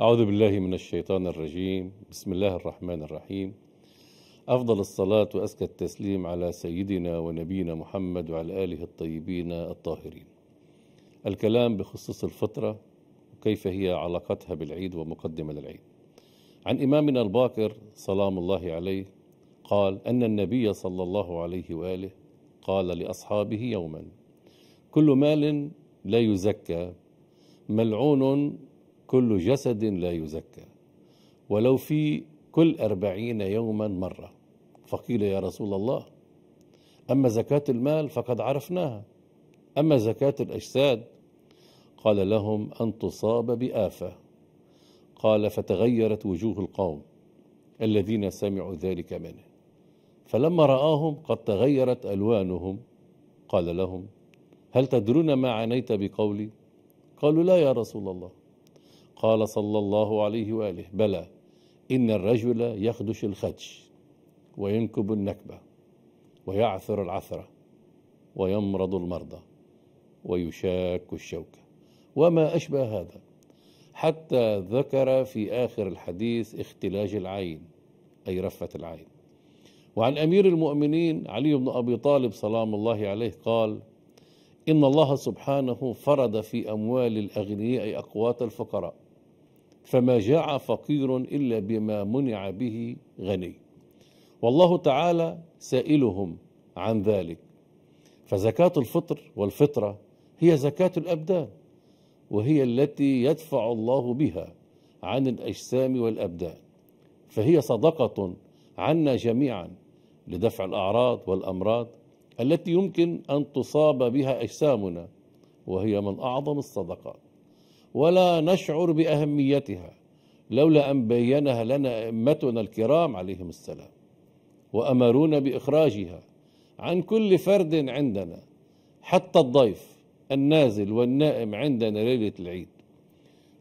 أعوذ بالله من الشيطان الرجيم بسم الله الرحمن الرحيم أفضل الصلاة وأزكى التسليم على سيدنا ونبينا محمد وعلى آله الطيبين الطاهرين الكلام بخصوص الفطرة وكيف هي علاقتها بالعيد ومقدمة للعيد عن إمامنا الباكر سلام الله عليه قال أن النبي صلى الله عليه وآله قال لأصحابه يوما كل مال لا يزكى ملعون كل جسد لا يزكى ولو في كل أربعين يوما مرة فقيل يا رسول الله أما زكاة المال فقد عرفناها أما زكاة الأجساد قال لهم أن تصاب بآفة قال فتغيرت وجوه القوم الذين سمعوا ذلك منه فلما رآهم قد تغيرت ألوانهم قال لهم هل تدرون ما عانيت بقولي قالوا لا يا رسول الله قال صلى الله عليه واله بلى ان الرجل يخدش الخدش وينكب النكبه ويعثر العثره ويمرض المرضى ويشاك الشوكه وما اشبه هذا حتى ذكر في اخر الحديث اختلاج العين اي رفه العين وعن امير المؤمنين علي بن ابي طالب سلام الله عليه قال ان الله سبحانه فرض في اموال الاغنياء اقوات الفقراء فما جاع فقير الا بما منع به غني والله تعالى سائلهم عن ذلك فزكاه الفطر والفطره هي زكاه الابدان وهي التي يدفع الله بها عن الاجسام والابدان فهي صدقه عنا جميعا لدفع الاعراض والامراض التي يمكن ان تصاب بها اجسامنا وهي من اعظم الصدقات ولا نشعر باهميتها لولا ان بينها لنا ائمتنا الكرام عليهم السلام وامرونا باخراجها عن كل فرد عندنا حتى الضيف النازل والنائم عندنا ليله العيد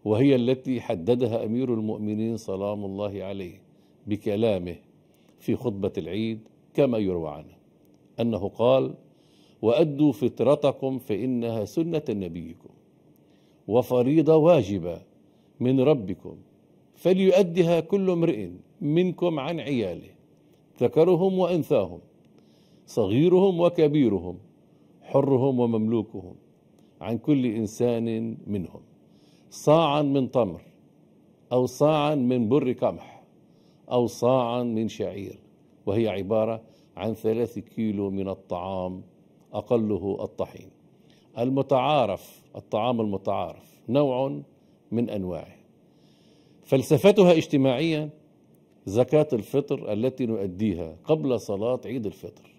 وهي التي حددها امير المؤمنين سلام الله عليه بكلامه في خطبه العيد كما يروى عنه انه قال وادوا فطرتكم فانها سنه نبيكم وفريضه واجبه من ربكم فليؤدها كل امرئ منكم عن عياله ذكرهم وانثاهم صغيرهم وكبيرهم حرهم ومملوكهم عن كل انسان منهم صاعا من تمر او صاعا من بر قمح او صاعا من شعير وهي عباره عن ثلاث كيلو من الطعام اقله الطحين المتعارف الطعام المتعارف نوع من انواعه فلسفتها اجتماعيا زكاة الفطر التي نؤديها قبل صلاة عيد الفطر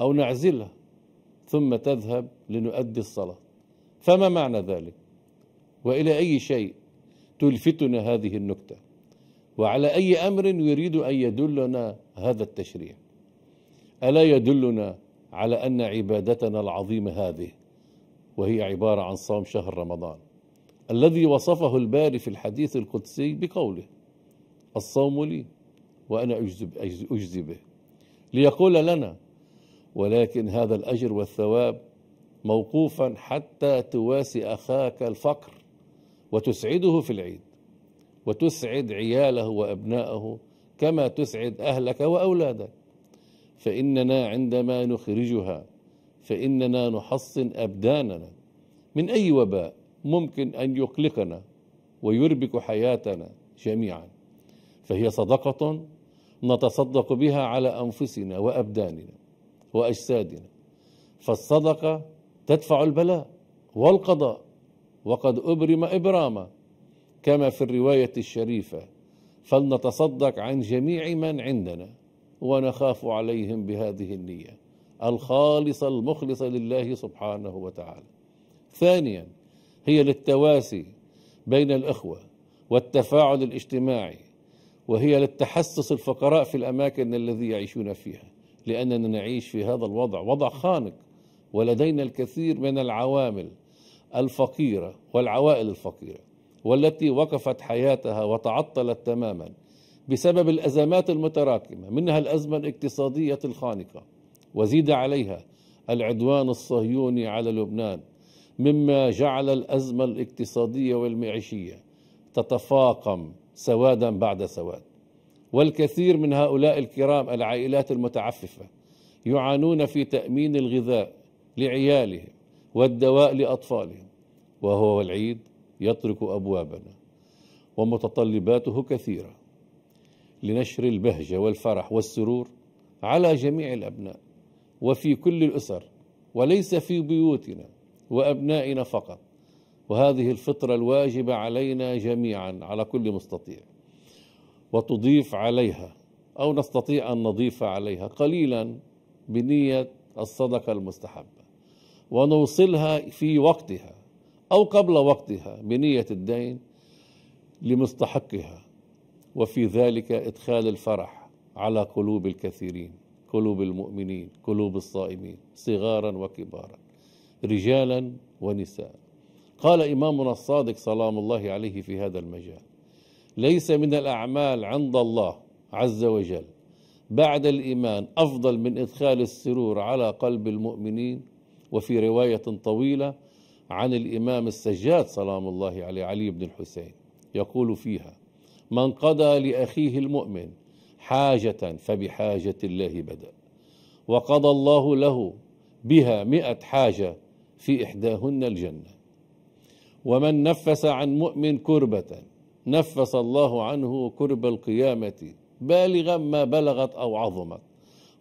أو نعزلها ثم تذهب لنؤدي الصلاة فما معنى ذلك وإلى أي شيء تلفتنا هذه النكتة وعلى أي أمر يريد أن يدلنا هذا التشريع ألا يدلنا على أن عبادتنا العظيمة هذه وهي عبارة عن صوم شهر رمضان الذي وصفه الباري في الحديث القدسي بقوله الصوم لي وأنا أجزي به ليقول لنا ولكن هذا الأجر والثواب موقوفا حتى تواسي أخاك الفقر وتسعده في العيد وتسعد عياله وأبنائه كما تسعد أهلك وأولادك فإننا عندما نخرجها فإننا نحصن أبداننا من أي وباء ممكن أن يقلقنا ويربك حياتنا جميعا فهي صدقة نتصدق بها على أنفسنا وأبداننا وأجسادنا فالصدقة تدفع البلاء والقضاء وقد أبرم إبراما كما في الرواية الشريفة فلنتصدق عن جميع من عندنا ونخاف عليهم بهذه النيه الخالصة المخلصة لله سبحانه وتعالى. ثانيا هي للتواسي بين الإخوة والتفاعل الاجتماعي وهي للتحسس الفقراء في الأماكن الذي يعيشون فيها لأننا نعيش في هذا الوضع وضع خانق ولدينا الكثير من العوامل الفقيرة والعوائل الفقيرة والتي وقفت حياتها وتعطلت تماما بسبب الأزمات المتراكمة منها الأزمة الاقتصادية الخانقة وزيد عليها العدوان الصهيوني على لبنان مما جعل الازمه الاقتصاديه والمعيشيه تتفاقم سوادا بعد سواد والكثير من هؤلاء الكرام العائلات المتعففه يعانون في تامين الغذاء لعيالهم والدواء لاطفالهم وهو العيد يطرق ابوابنا ومتطلباته كثيره لنشر البهجه والفرح والسرور على جميع الابناء وفي كل الاسر وليس في بيوتنا وابنائنا فقط وهذه الفطره الواجبه علينا جميعا على كل مستطيع وتضيف عليها او نستطيع ان نضيف عليها قليلا بنيه الصدقه المستحبه ونوصلها في وقتها او قبل وقتها بنيه الدين لمستحقها وفي ذلك ادخال الفرح على قلوب الكثيرين قلوب المؤمنين قلوب الصائمين صغارا وكبارا رجالا ونساء قال إمامنا الصادق سلام الله عليه في هذا المجال ليس من الأعمال عند الله عز وجل بعد الإيمان أفضل من إدخال السرور على قلب المؤمنين وفي رواية طويلة عن الإمام السجاد سلام الله عليه علي بن الحسين يقول فيها من قضى لأخيه المؤمن حاجة فبحاجة الله بدأ وقضى الله له بها مئة حاجة في إحداهن الجنة ومن نفس عن مؤمن كربة نفس الله عنه كرب القيامة بالغا ما بلغت أو عظمت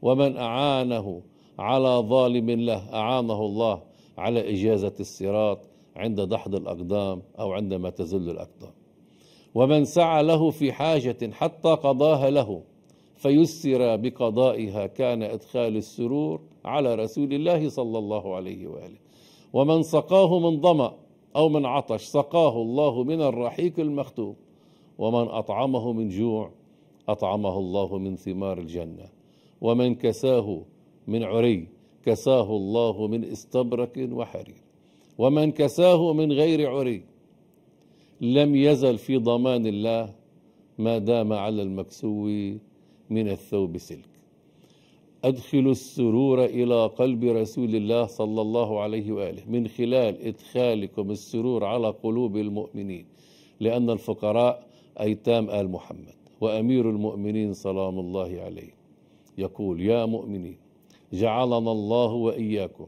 ومن أعانه على ظالم له أعانه الله على إجازة الصراط عند دحض الأقدام أو عندما تزل الأقدام ومن سعى له في حاجة حتى قضاها له فيسر بقضائها كان إدخال السرور على رسول الله صلى الله عليه وآله ومن سقاه من ظمأ أو من عطش سقاه الله من الرحيق المختوم ومن أطعمه من جوع أطعمه الله من ثمار الجنة ومن كساه من عري كساه الله من استبرك وحرير ومن كساه من غير عري لم يزل في ضمان الله ما دام على المكسو من الثوب سلك أدخل السرور إلى قلب رسول الله صلى الله عليه وآله من خلال إدخالكم السرور على قلوب المؤمنين لأن الفقراء أيتام آل محمد وأمير المؤمنين سلام الله عليه يقول يا مؤمنين جعلنا الله وإياكم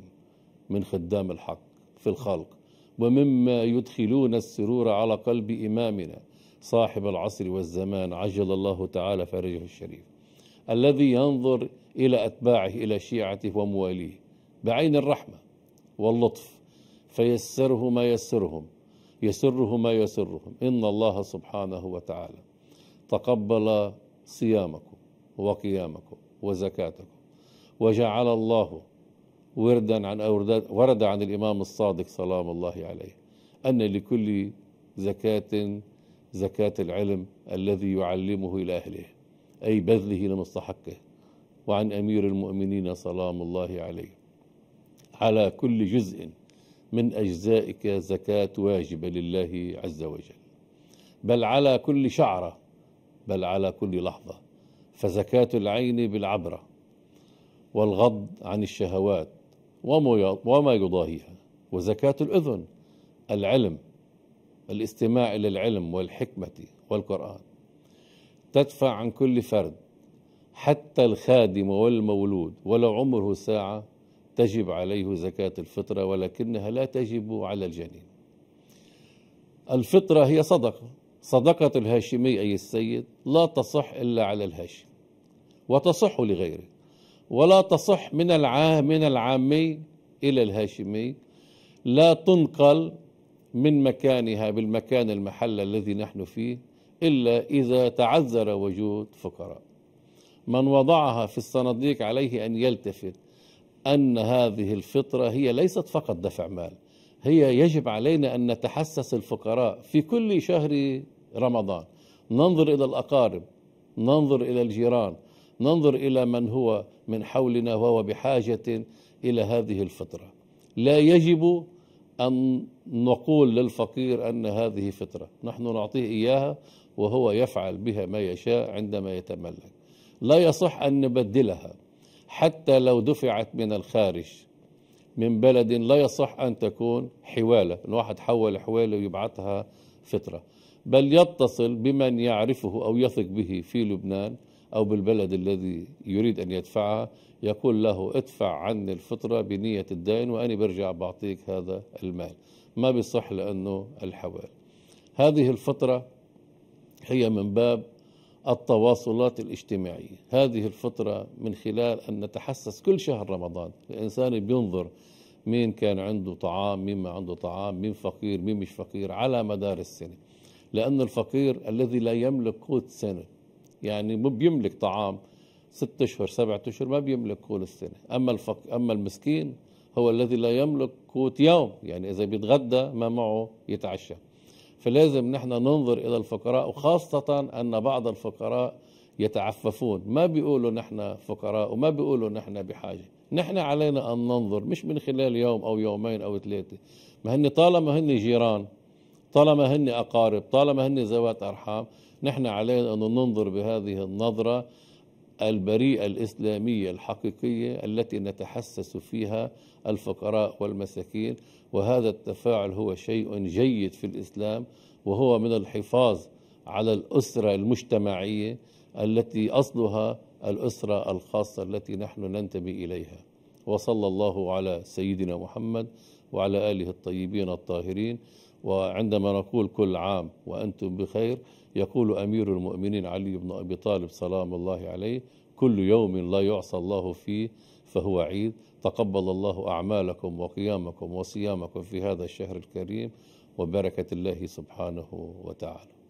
من خدام الحق في الخلق ومما يدخلون السرور على قلب إمامنا صاحب العصر والزمان عجل الله تعالى فرجه الشريف الذي ينظر إلى أتباعه إلى شيعته ومواليه بعين الرحمة واللطف فيسره ما يسرهم يسره ما يسرهم إن الله سبحانه وتعالى تقبل صيامكم وقيامكم وزكاتكم وجعل الله وردا عن ورد عن الإمام الصادق سلام الله عليه أن لكل زكاة زكاة العلم الذي يعلمه إلى أهله أي بذله لمستحقه وعن أمير المؤمنين سلام الله عليه على كل جزء من أجزائك زكاة واجبة لله عز وجل بل على كل شعرة بل على كل لحظة فزكاة العين بالعبرة والغض عن الشهوات وما يضاهيها وزكاة الأذن العلم الاستماع إلى العلم والحكمة والقرآن تدفع عن كل فرد حتى الخادم والمولود ولو عمره ساعة تجب عليه زكاة الفطرة ولكنها لا تجب على الجنين الفطرة هي صدقة صدقة الهاشمي أي السيد لا تصح إلا على الهاشم وتصح لغيره ولا تصح من العام من العامي إلى الهاشمي لا تنقل من مكانها بالمكان المحل الذي نحن فيه إلا إذا تعذر وجود فقراء من وضعها في الصناديق عليه أن يلتفت أن هذه الفطرة هي ليست فقط دفع مال هي يجب علينا أن نتحسس الفقراء في كل شهر رمضان ننظر إلى الأقارب ننظر إلى الجيران ننظر إلى من هو من حولنا وهو بحاجة إلى هذه الفطرة لا يجب أن نقول للفقير أن هذه فطرة نحن نعطيه إياها وهو يفعل بها ما يشاء عندما يتملك لا يصح أن نبدلها حتى لو دفعت من الخارج من بلد لا يصح أن تكون حوالة الواحد حول حوالة ويبعثها فطرة بل يتصل بمن يعرفه أو يثق به في لبنان أو بالبلد الذي يريد أن يدفعها يقول له ادفع عني الفطرة بنية الدين وأني برجع بعطيك هذا المال ما بيصح لأنه الحوال هذه الفطرة هي من باب التواصلات الاجتماعية هذه الفطرة من خلال أن نتحسس كل شهر رمضان الإنسان بينظر مين كان عنده طعام مين ما عنده طعام مين فقير مين مش فقير على مدار السنة لأن الفقير الذي لا يملك قوت سنة يعني مو بيملك طعام ست أشهر سبعة أشهر ما بيملك كل السنة أما الفق أما المسكين هو الذي لا يملك قوت يوم يعني إذا بيتغدى ما معه يتعشى فلازم نحن ننظر إلى الفقراء وخاصة أن بعض الفقراء يتعففون ما بيقولوا نحن فقراء وما بيقولوا نحن بحاجة نحن علينا أن ننظر مش من خلال يوم أو يومين أو ثلاثة ما هن طالما هن جيران طالما هن أقارب طالما هن ذوات أرحام نحن علينا أن ننظر بهذه النظرة البريئة الإسلامية الحقيقية التي نتحسس فيها الفقراء والمساكين وهذا التفاعل هو شيء جيد في الإسلام وهو من الحفاظ على الأسرة المجتمعية التي أصلها الأسرة الخاصة التي نحن ننتمي إليها وصلى الله على سيدنا محمد وعلى آله الطيبين الطاهرين وعندما نقول كل عام وأنتم بخير يقول أمير المؤمنين علي بن أبي طالب سلام الله عليه كل يوم لا يعصى الله فيه فهو عيد تقبل الله أعمالكم وقيامكم وصيامكم في هذا الشهر الكريم وبركة الله سبحانه وتعالى